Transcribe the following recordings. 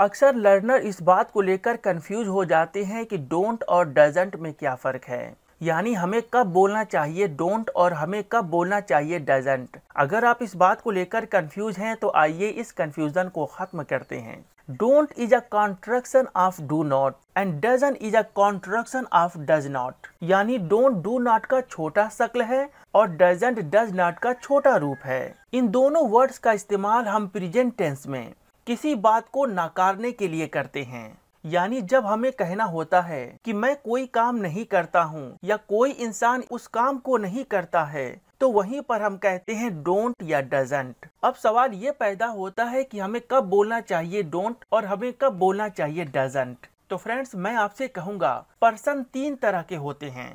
अक्सर लर्नर इस बात को लेकर कंफ्यूज हो जाते हैं कि डोंट और डजेंट में क्या फ़र्क है यानी हमें कब बोलना चाहिए डोंट और हमें कब बोलना चाहिए डजेंट अगर आप इस बात को लेकर कंफ्यूज हैं तो आइए इस कंफ्यूजन को ख़त्म करते हैं don't is a contraction of do not and doesn't is a contraction of does not यानी डोंट डू नॉट का छोटा शक्ल है और डजेंट डज नॉट का छोटा रूप है इन दोनों वर्ड्स का इस्तेमाल हम प्रेजेंट टेंस में किसी बात को नाकारने के लिए करते हैं यानी जब हमें कहना होता है कि मैं कोई काम नहीं करता हूँ या कोई इंसान उस काम को नहीं करता है तो वहीं पर हम कहते हैं डोंट या डजेंट अब सवाल ये पैदा होता है कि हमें कब बोलना चाहिए डोंट और हमें कब बोलना चाहिए डजेंट तो फ्रेंड्स मैं आपसे कहूंगा पर्सन तीन तरह के होते हैं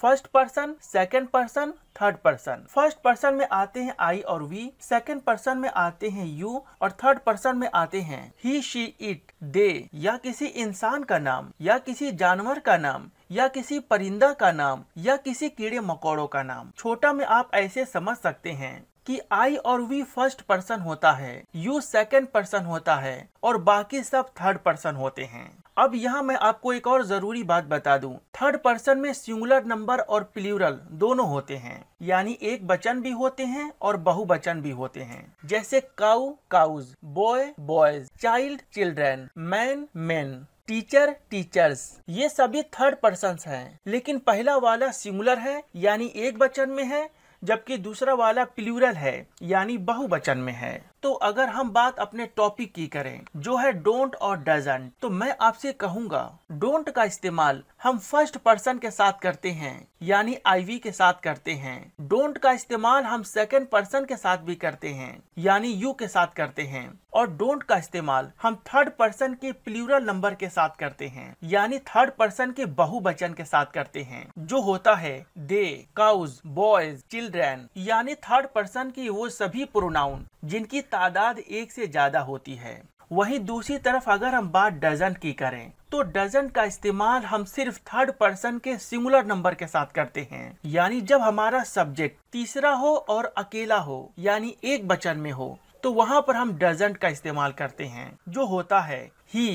first person second person third person first person में आते हैं आई और वी सेकेंड पर्सन में आते हैं यू और थर्ड पर्सन में आते हैं ही शी इट दे या किसी इंसान का नाम या किसी जानवर का नाम या किसी परिंदा का नाम या किसी कीड़े मकोड़ों का नाम छोटा में आप ऐसे समझ सकते हैं कि आई और वी फर्स्ट पर्सन होता है यू सेकेंड पर्सन होता है और बाकी सब थर्ड पर्सन होते हैं अब यहाँ मैं आपको एक और जरूरी बात बता दूं थर्ड पर्सन में सिंगुलर नंबर और प्लूरल दोनों होते हैं यानी एक बचन भी होते हैं और बहुवचन भी होते हैं जैसे cow cows boy boys child children man men teacher teachers ये सभी थर्ड पर्सन हैं लेकिन पहला वाला सिंगुलर है यानी एक बचन में है जबकि दूसरा वाला प्लूरल है यानी बहुवचन में है तो अगर हम बात अपने टॉपिक की करें जो है डोंट और डजेंट तो मैं आपसे कहूंगा डोंट का इस्तेमाल हम फर्स्ट पर्सन के साथ करते हैं यानी आईवी के साथ करते हैं डोंट का इस्तेमाल हम सेकेंड पर्सन के साथ भी करते हैं यानी यू के साथ करते हैं और डोंट का इस्तेमाल हम थर्ड पर्सन के प्लूरल नंबर के साथ करते हैं यानी थर्ड पर्सन के बहुवचन के साथ करते हैं जो होता है दे काउज बॉयज चिल्ड्रेन यानी थर्ड पर्सन की वो सभी प्रोनाउन जिनकी तादाद एक से ज्यादा होती है वहीं दूसरी तरफ अगर हम बात डजन की करें तो डजन का इस्तेमाल हम सिर्फ थर्ड पर्सन के सिंगुलर नंबर के साथ करते हैं यानी जब हमारा सब्जेक्ट तीसरा हो और अकेला हो यानी एक बचन में हो तो वहाँ पर हम डजन का इस्तेमाल करते हैं जो होता है ही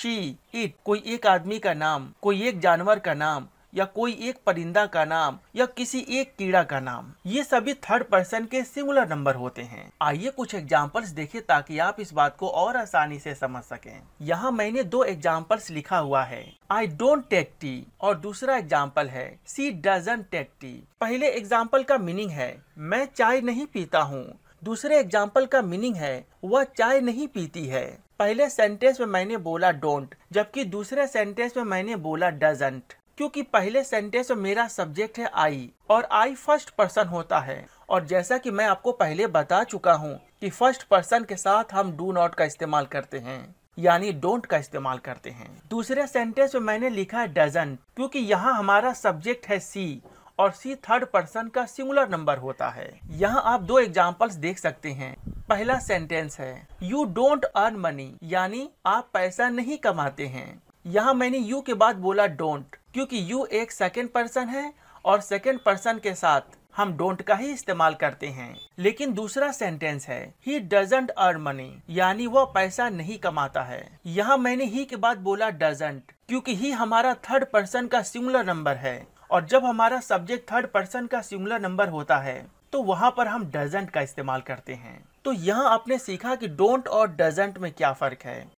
शी इट कोई एक आदमी का नाम कोई एक जानवर का नाम या कोई एक परिंदा का नाम या किसी एक कीड़ा का नाम ये सभी थर्ड पर्सन के सिमुलर नंबर होते हैं आइए कुछ एग्जाम्पल्स देखें ताकि आप इस बात को और आसानी से समझ सकें यहाँ मैंने दो एग्जाम्पल्स लिखा हुआ है आई डोंट टेक टी और दूसरा एग्जाम्पल है सी डजन टेक टी पहले एग्जाम्पल का मीनिंग है मैं चाय नहीं पीता हूँ दूसरे एग्जाम्पल का मीनिंग है वह चाय नहीं पीती है पहले सेंटेंस में मैंने बोला डोंट जबकि दूसरे सेंटेंस में मैंने बोला डजेंट क्योंकि पहले सेंटेंस में मेरा सब्जेक्ट है आई और आई फर्स्ट पर्सन होता है और जैसा कि मैं आपको पहले बता चुका हूँ कि फर्स्ट पर्सन के साथ हम डू नॉट का इस्तेमाल करते हैं यानी डोंट का इस्तेमाल करते हैं दूसरे सेंटेंस में मैंने लिखा है डजन क्योंकि यहाँ हमारा सब्जेक्ट है सी और सी थर्ड पर्सन का सिंगुलर नंबर होता है यहाँ आप दो एग्जाम्पल्स देख सकते हैं पहला सेंटेंस है यू डोंट अर्न मनी यानी आप पैसा नहीं कमाते हैं यहाँ मैंने यू के बाद बोला डोंट क्योंकि यू एक सेकेंड पर्सन है और सेकेंड पर्सन के साथ हम डोंट का ही इस्तेमाल करते हैं लेकिन दूसरा सेंटेंस है ही डजेंट अर्न मनी यानी वह पैसा नहीं कमाता है यहाँ मैंने ही के बाद बोला डजेंट क्योंकि ही हमारा थर्ड पर्सन का सिमुलर नंबर है और जब हमारा सब्जेक्ट थर्ड पर्सन का सिमुलर नंबर होता है तो वहाँ पर हम डजेंट का इस्तेमाल करते हैं तो यहाँ आपने सीखा कि डोंट और डजेंट में क्या फर्क है